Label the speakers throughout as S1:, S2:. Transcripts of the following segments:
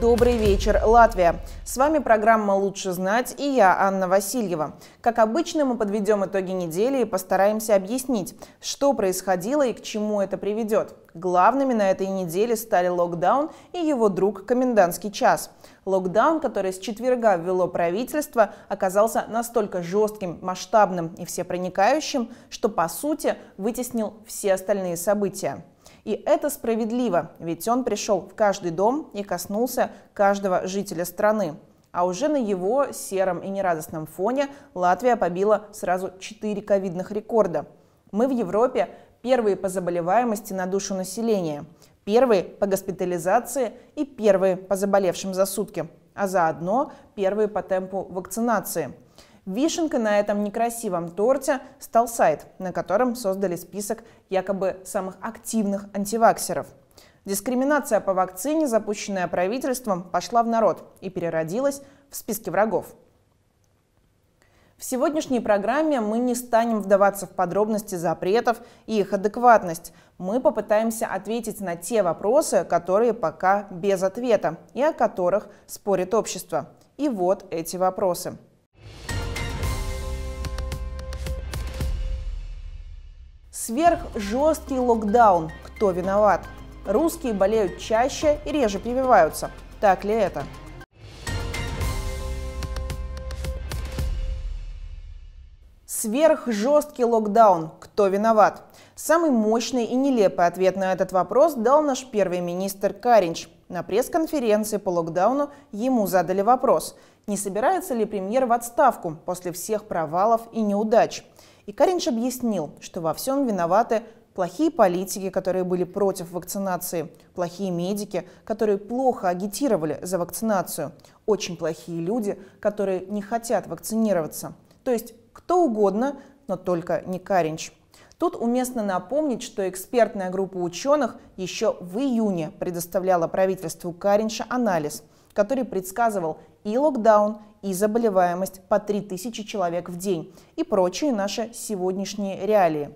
S1: Добрый вечер, Латвия! С вами программа «Лучше знать» и я, Анна Васильева. Как обычно, мы подведем итоги недели и постараемся объяснить, что происходило и к чему это приведет. Главными на этой неделе стали локдаун и его друг комендантский час. Локдаун, который с четверга ввело правительство, оказался настолько жестким, масштабным и всепроникающим, что, по сути, вытеснил все остальные события. И это справедливо, ведь он пришел в каждый дом и коснулся каждого жителя страны. А уже на его сером и нерадостном фоне Латвия побила сразу 4 ковидных рекорда. Мы в Европе первые по заболеваемости на душу населения, первые по госпитализации и первые по заболевшим за сутки, а заодно первые по темпу вакцинации – Вишенкой на этом некрасивом торте стал сайт, на котором создали список якобы самых активных антиваксеров. Дискриминация по вакцине, запущенная правительством, пошла в народ и переродилась в списке врагов. В сегодняшней программе мы не станем вдаваться в подробности запретов и их адекватность. Мы попытаемся ответить на те вопросы, которые пока без ответа и о которых спорит общество. И вот эти вопросы. Сверхжесткий локдаун. Кто виноват? Русские болеют чаще и реже прививаются. Так ли это? Сверхжесткий локдаун. Кто виноват? Самый мощный и нелепый ответ на этот вопрос дал наш первый министр Каринч. На пресс-конференции по локдауну ему задали вопрос, не собирается ли премьер в отставку после всех провалов и неудач. И Каринш объяснил, что во всем виноваты плохие политики, которые были против вакцинации, плохие медики, которые плохо агитировали за вакцинацию, очень плохие люди, которые не хотят вакцинироваться. То есть кто угодно, но только не Каринч. Тут уместно напомнить, что экспертная группа ученых еще в июне предоставляла правительству Каринша анализ – который предсказывал и локдаун, и заболеваемость по 3000 человек в день, и прочие наши сегодняшние реалии.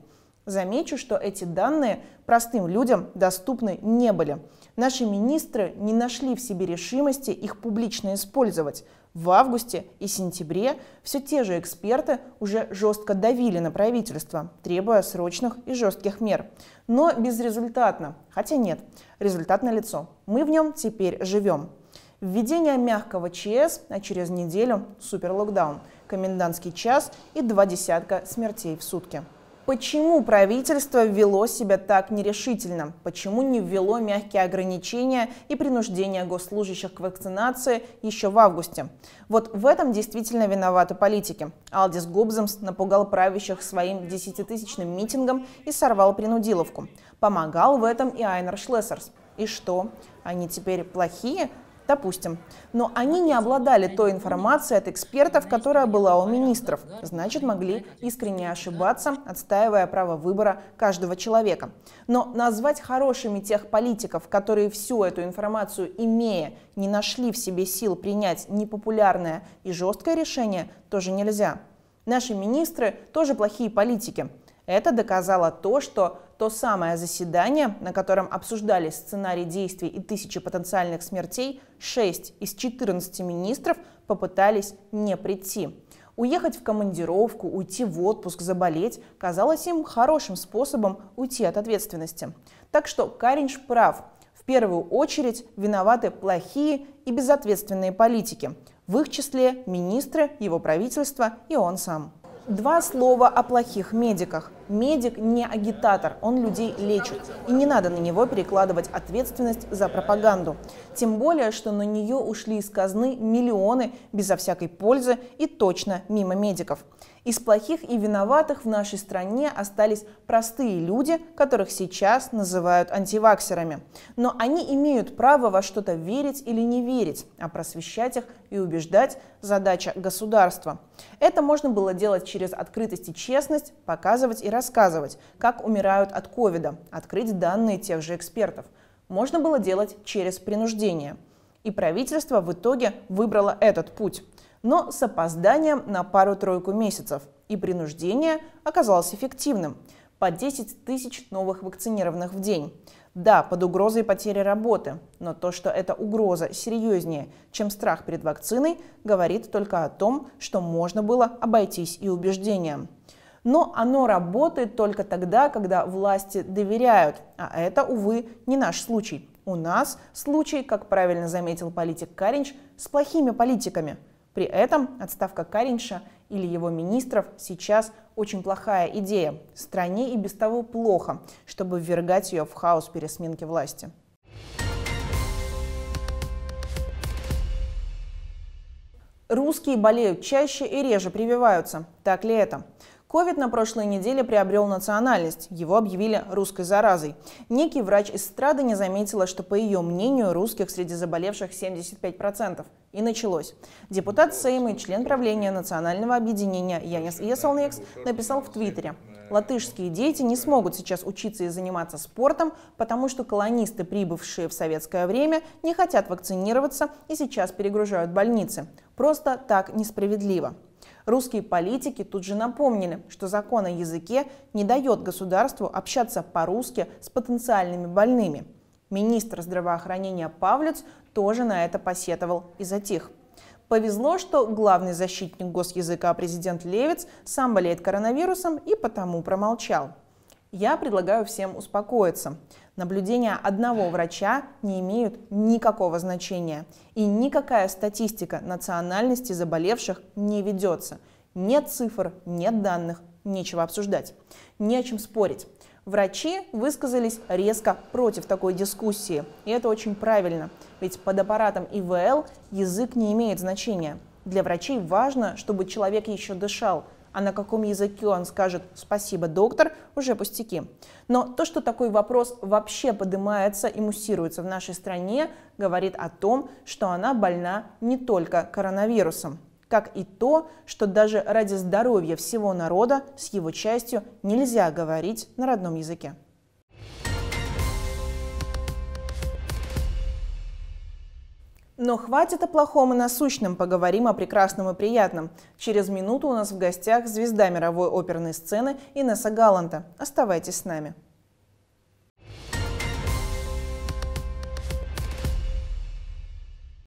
S1: Замечу, что эти данные простым людям доступны не были. Наши министры не нашли в себе решимости их публично использовать. В августе и сентябре все те же эксперты уже жестко давили на правительство, требуя срочных и жестких мер. Но безрезультатно. Хотя нет, результат налицо. Мы в нем теперь живем. Введение мягкого ЧС, а через неделю суперлокдаун, комендантский час и два десятка смертей в сутки. Почему правительство ввело себя так нерешительно? Почему не ввело мягкие ограничения и принуждение госслужащих к вакцинации еще в августе? Вот в этом действительно виноваты политики. Алдис Гобземс напугал правящих своим десятитысячным митингом и сорвал принудиловку. Помогал в этом и Айнер Шлессерс. И что? Они теперь плохие? Допустим. Но они не обладали той информацией от экспертов, которая была у министров. Значит, могли искренне ошибаться, отстаивая право выбора каждого человека. Но назвать хорошими тех политиков, которые всю эту информацию, имея, не нашли в себе сил принять непопулярное и жесткое решение, тоже нельзя. Наши министры тоже плохие политики. Это доказало то, что то самое заседание, на котором обсуждали сценарий действий и тысячи потенциальных смертей, 6 из 14 министров попытались не прийти. Уехать в командировку, уйти в отпуск, заболеть казалось им хорошим способом уйти от ответственности. Так что Каринч прав. В первую очередь виноваты плохие и безответственные политики, в их числе министры, его правительство и он сам. Два слова о плохих медиках. Медик не агитатор, он людей лечит. И не надо на него перекладывать ответственность за пропаганду. Тем более, что на нее ушли из казны миллионы безо всякой пользы и точно мимо медиков. Из плохих и виноватых в нашей стране остались простые люди, которых сейчас называют антиваксерами. Но они имеют право во что-то верить или не верить, а просвещать их и убеждать – задача государства. Это можно было делать через открытость и честность, показывать и рассказывать, как умирают от ковида, открыть данные тех же экспертов. Можно было делать через принуждение. И правительство в итоге выбрало этот путь, но с опозданием на пару-тройку месяцев. И принуждение оказалось эффективным по 10 тысяч новых вакцинированных в день. Да, под угрозой потери работы, но то, что эта угроза серьезнее, чем страх перед вакциной, говорит только о том, что можно было обойтись и убеждением но оно работает только тогда, когда власти доверяют, а это, увы, не наш случай. У нас случай, как правильно заметил политик Каринч, с плохими политиками. При этом отставка Каринша или его министров сейчас очень плохая идея. Стране и без того плохо, чтобы ввергать ее в хаос пересменки власти. Русские болеют чаще и реже прививаются. Так ли это? Ковид на прошлой неделе приобрел национальность. Его объявили русской заразой. Некий врач из эстрады не заметила, что, по ее мнению, русских среди заболевших 75%. И началось. Депутат Сейма и член правления национального объединения Янис Есолнекс написал в Твиттере. Латышские дети не смогут сейчас учиться и заниматься спортом, потому что колонисты, прибывшие в советское время, не хотят вакцинироваться и сейчас перегружают больницы. Просто так несправедливо. Русские политики тут же напомнили, что закон о языке не дает государству общаться по-русски с потенциальными больными. Министр здравоохранения Павлюц тоже на это посетовал и затих. Повезло, что главный защитник госязыка президент Левец сам болеет коронавирусом и потому промолчал. Я предлагаю всем успокоиться. Наблюдения одного врача не имеют никакого значения. И никакая статистика национальности заболевших не ведется. Нет цифр, нет данных, нечего обсуждать. Не о чем спорить. Врачи высказались резко против такой дискуссии. И это очень правильно, ведь под аппаратом ИВЛ язык не имеет значения. Для врачей важно, чтобы человек еще дышал – а на каком языке он скажет «спасибо, доктор», уже пустяки. Но то, что такой вопрос вообще поднимается и муссируется в нашей стране, говорит о том, что она больна не только коронавирусом, как и то, что даже ради здоровья всего народа с его частью нельзя говорить на родном языке. Но хватит о плохом и насущном, поговорим о прекрасном и приятном. Через минуту у нас в гостях звезда мировой оперной сцены Инесса Галанта. Оставайтесь с нами.